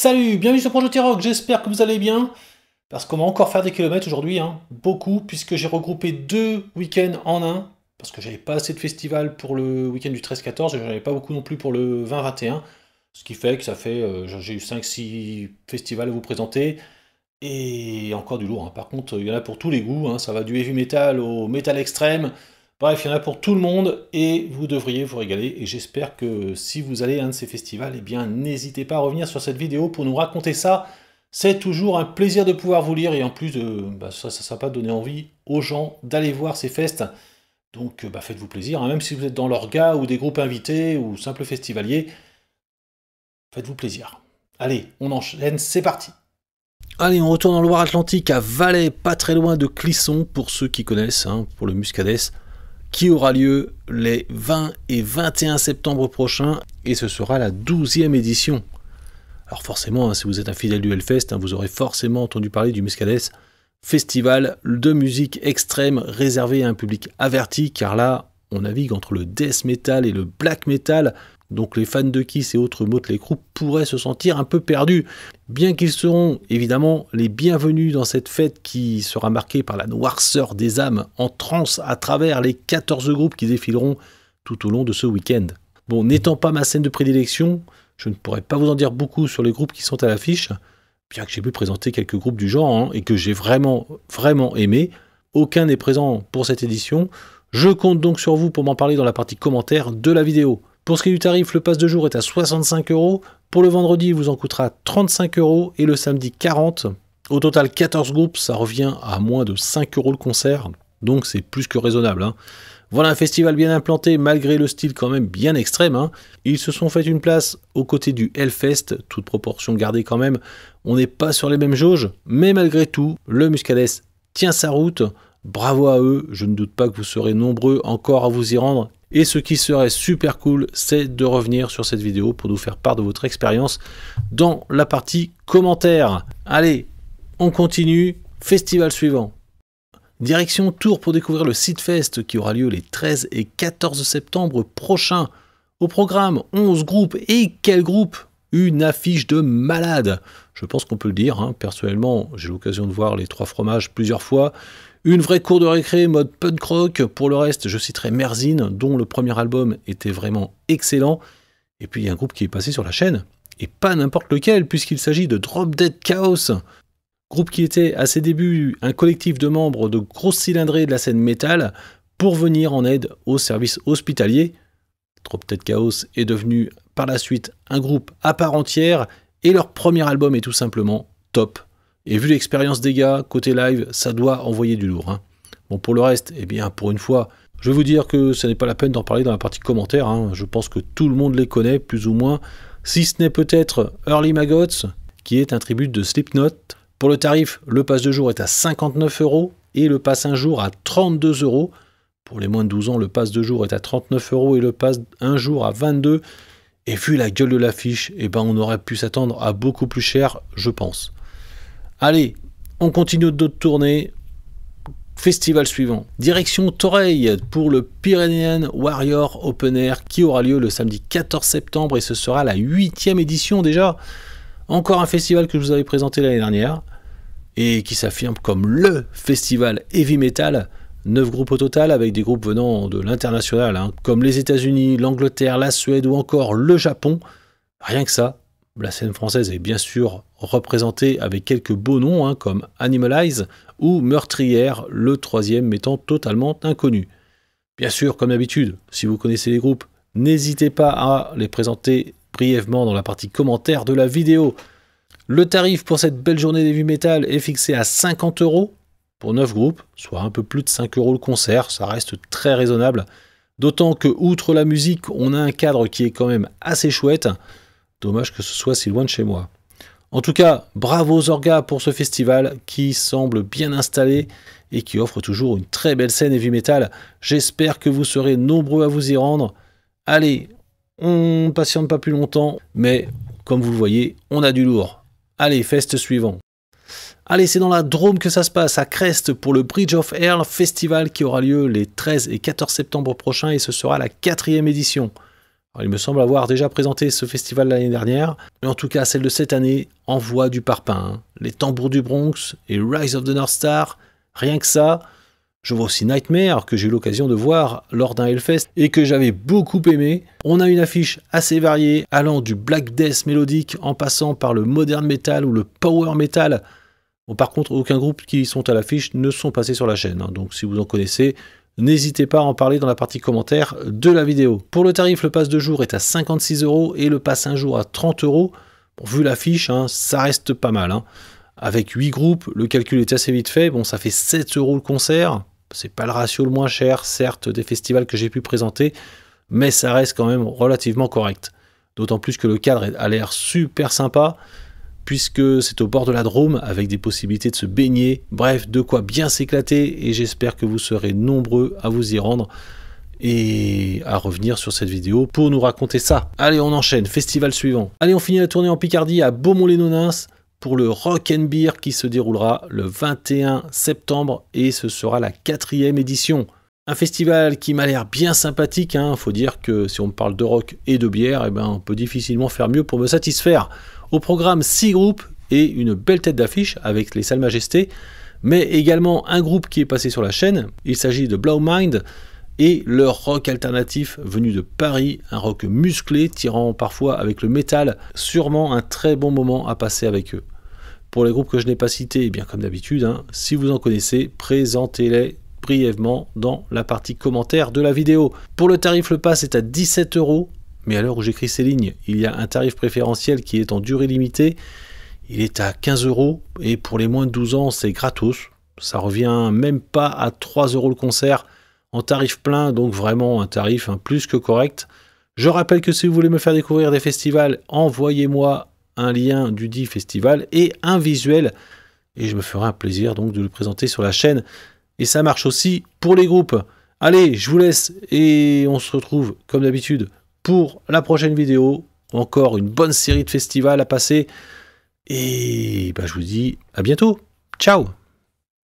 Salut, bienvenue sur Projet Rock, j'espère que vous allez bien. Parce qu'on va encore faire des kilomètres aujourd'hui, hein. beaucoup, puisque j'ai regroupé deux week-ends en un. Parce que j'avais pas assez de festivals pour le week-end du 13-14 et j'en avais pas beaucoup non plus pour le 20-21. Ce qui fait que ça fait. Euh, j'ai eu 5-6 festivals à vous présenter. Et encore du lourd. Hein. Par contre, il y en a pour tous les goûts. Hein. Ça va du heavy metal au metal extrême, Bref, il y en a pour tout le monde et vous devriez vous régaler. Et j'espère que si vous allez à un de ces festivals, eh bien n'hésitez pas à revenir sur cette vidéo pour nous raconter ça. C'est toujours un plaisir de pouvoir vous lire et en plus, bah, ça, ne sera pas donner envie aux gens d'aller voir ces festes. Donc euh, bah, faites-vous plaisir, hein. même si vous êtes dans l'orga ou des groupes invités ou simples festivaliers, faites-vous plaisir. Allez, on enchaîne, c'est parti Allez, on retourne en Loire-Atlantique à Valais, pas très loin de Clisson, pour ceux qui connaissent, hein, pour le Muscadès, qui aura lieu les 20 et 21 septembre prochains, et ce sera la 12e édition. Alors forcément, hein, si vous êtes un fidèle du Hellfest, hein, vous aurez forcément entendu parler du Muscadès festival de musique extrême réservé à un public averti, car là, on navigue entre le death metal et le black metal, donc les fans de Kiss et autres mots de groupes pourraient se sentir un peu perdus. Bien qu'ils seront évidemment les bienvenus dans cette fête qui sera marquée par la noirceur des âmes en transe à travers les 14 groupes qui défileront tout au long de ce week-end. Bon, n'étant pas ma scène de prédilection, je ne pourrais pas vous en dire beaucoup sur les groupes qui sont à l'affiche, bien que j'ai pu présenter quelques groupes du genre hein, et que j'ai vraiment, vraiment aimé. Aucun n'est présent pour cette édition. Je compte donc sur vous pour m'en parler dans la partie commentaire de la vidéo. Pour ce qui est du tarif, le passe de jour est à 65 euros. Pour le vendredi, il vous en coûtera 35 euros et le samedi 40. Au total, 14 groupes, ça revient à moins de 5 euros le concert, donc c'est plus que raisonnable. Hein. Voilà un festival bien implanté, malgré le style quand même bien extrême. Hein. Ils se sont fait une place aux côtés du Hellfest, toute proportion gardée quand même. On n'est pas sur les mêmes jauges, mais malgré tout, le Muscadès tient sa route. Bravo à eux, je ne doute pas que vous serez nombreux encore à vous y rendre, et ce qui serait super cool, c'est de revenir sur cette vidéo pour nous faire part de votre expérience dans la partie commentaires. Allez, on continue. Festival suivant. Direction Tours pour découvrir le Seedfest qui aura lieu les 13 et 14 septembre prochains. Au programme, 11 groupes. Et quel groupe Une affiche de malade Je pense qu'on peut le dire. Hein. Personnellement, j'ai l'occasion de voir les trois fromages plusieurs fois. Une vraie cour de récré mode punk rock. Pour le reste, je citerai Merzine, dont le premier album était vraiment excellent. Et puis il y a un groupe qui est passé sur la chaîne, et pas n'importe lequel, puisqu'il s'agit de Drop Dead Chaos, groupe qui était à ses débuts un collectif de membres de grosses cylindrées de la scène métal pour venir en aide aux services hospitaliers. Drop Dead Chaos est devenu par la suite un groupe à part entière, et leur premier album est tout simplement top et vu l'expérience des gars, côté live, ça doit envoyer du lourd. Hein. Bon, pour le reste, eh bien, pour une fois, je vais vous dire que ce n'est pas la peine d'en parler dans la partie commentaire. Hein. Je pense que tout le monde les connaît, plus ou moins. Si ce n'est peut-être Early Magots, qui est un tribut de Slipknot. Pour le tarif, le pass de jour est à 59 euros et le pass un jour à 32 euros. Pour les moins de 12 ans, le pass de jour est à 39 euros et le pass un jour à 22. Et vu la gueule de l'affiche, eh ben on aurait pu s'attendre à beaucoup plus cher, je pense. Allez, on continue d'autres tournées. Festival suivant. Direction Toreille pour le Pyrenean Warrior Open Air qui aura lieu le samedi 14 septembre et ce sera la huitième édition déjà. Encore un festival que je vous avais présenté l'année dernière et qui s'affirme comme LE festival heavy metal. Neuf groupes au total avec des groupes venant de l'international hein, comme les États-Unis, l'Angleterre, la Suède ou encore le Japon. Rien que ça, la scène française est bien sûr représentée avec quelques beaux noms hein, comme Animalize ou Meurtrière, le troisième étant totalement inconnu. Bien sûr, comme d'habitude, si vous connaissez les groupes, n'hésitez pas à les présenter brièvement dans la partie commentaire de la vidéo. Le tarif pour cette belle journée des vues métal est fixé à 50 euros pour 9 groupes, soit un peu plus de 5 euros le concert, ça reste très raisonnable. D'autant que, outre la musique, on a un cadre qui est quand même assez chouette. Dommage que ce soit si loin de chez moi. En tout cas, bravo Zorga pour ce festival qui semble bien installé et qui offre toujours une très belle scène heavy metal. J'espère que vous serez nombreux à vous y rendre. Allez, on ne patiente pas plus longtemps, mais comme vous le voyez, on a du lourd. Allez, feste suivant. Allez, c'est dans la Drôme que ça se passe, à Crest, pour le Bridge of Air Festival qui aura lieu les 13 et 14 septembre prochains et ce sera la quatrième édition il me semble avoir déjà présenté ce festival l'année dernière, mais en tout cas celle de cette année envoie du parpaing. Les tambours du Bronx et Rise of the North Star, rien que ça. Je vois aussi Nightmare, que j'ai eu l'occasion de voir lors d'un Hellfest et que j'avais beaucoup aimé. On a une affiche assez variée, allant du Black Death mélodique en passant par le Modern Metal ou le Power Metal. par contre, aucun groupe qui sont à l'affiche ne sont passés sur la chaîne, hein. donc si vous en connaissez, N'hésitez pas à en parler dans la partie commentaire de la vidéo. Pour le tarif, le pass de jour est à 56 euros et le pass un jour à 30 euros. vu l'affiche, hein, ça reste pas mal. Hein. Avec 8 groupes, le calcul est assez vite fait. Bon, ça fait 7 euros le concert. C'est pas le ratio le moins cher, certes, des festivals que j'ai pu présenter, mais ça reste quand même relativement correct. D'autant plus que le cadre a l'air super sympa puisque c'est au bord de la Drôme avec des possibilités de se baigner. Bref, de quoi bien s'éclater et j'espère que vous serez nombreux à vous y rendre et à revenir sur cette vidéo pour nous raconter ça. Allez, on enchaîne, festival suivant. Allez, on finit la tournée en Picardie à Beaumont-les-Nonins pour le Rock and Beer qui se déroulera le 21 septembre et ce sera la quatrième édition. Un festival qui m'a l'air bien sympathique, il hein. faut dire que si on parle de rock et de bière, eh ben, on peut difficilement faire mieux pour me satisfaire. Au programme 6 groupes et une belle tête d'affiche avec les Salles Majestés, mais également un groupe qui est passé sur la chaîne, il s'agit de Blow Mind et leur rock alternatif venu de Paris, un rock musclé tirant parfois avec le métal, sûrement un très bon moment à passer avec eux. Pour les groupes que je n'ai pas cités, eh bien comme d'habitude, hein, si vous en connaissez, présentez-les brièvement dans la partie commentaire de la vidéo. Pour le tarif, le pass est à 17 euros, mais à l'heure où j'écris ces lignes, il y a un tarif préférentiel qui est en durée limitée. Il est à 15 euros et pour les moins de 12 ans, c'est gratos. Ça revient même pas à 3 euros le concert en tarif plein, donc vraiment un tarif hein, plus que correct. Je rappelle que si vous voulez me faire découvrir des festivals, envoyez-moi un lien du dit festival et un visuel et je me ferai un plaisir donc de le présenter sur la chaîne et ça marche aussi pour les groupes. Allez, je vous laisse et on se retrouve comme d'habitude pour la prochaine vidéo. Encore une bonne série de festivals à passer. Et bah, je vous dis à bientôt. Ciao